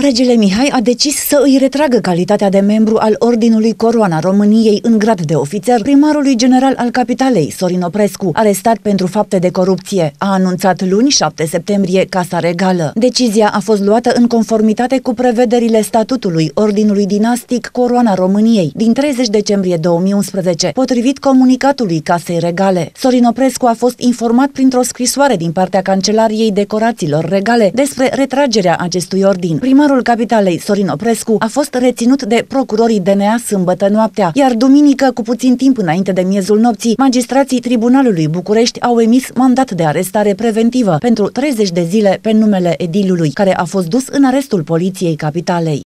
Regele Mihai a decis să îi retragă calitatea de membru al Ordinului Coroana României în grad de ofițer primarului general al capitalei, Sorin Oprescu, arestat pentru fapte de corupție. A anunțat luni, 7 septembrie, Casa Regală. Decizia a fost luată în conformitate cu prevederile statutului Ordinului Dinastic Coroana României din 30 decembrie 2011, potrivit comunicatului Casei Regale. Sorin Oprescu a fost informat printr-o scrisoare din partea Cancelariei Decorațiilor Regale despre retragerea acestui ordin. Primarul Primarul capitalei, Sorin Oprescu, a fost reținut de procurorii DNA sâmbătă noaptea, iar duminică, cu puțin timp înainte de miezul nopții, magistrații Tribunalului București au emis mandat de arestare preventivă pentru 30 de zile pe numele edilului, care a fost dus în arestul poliției capitalei.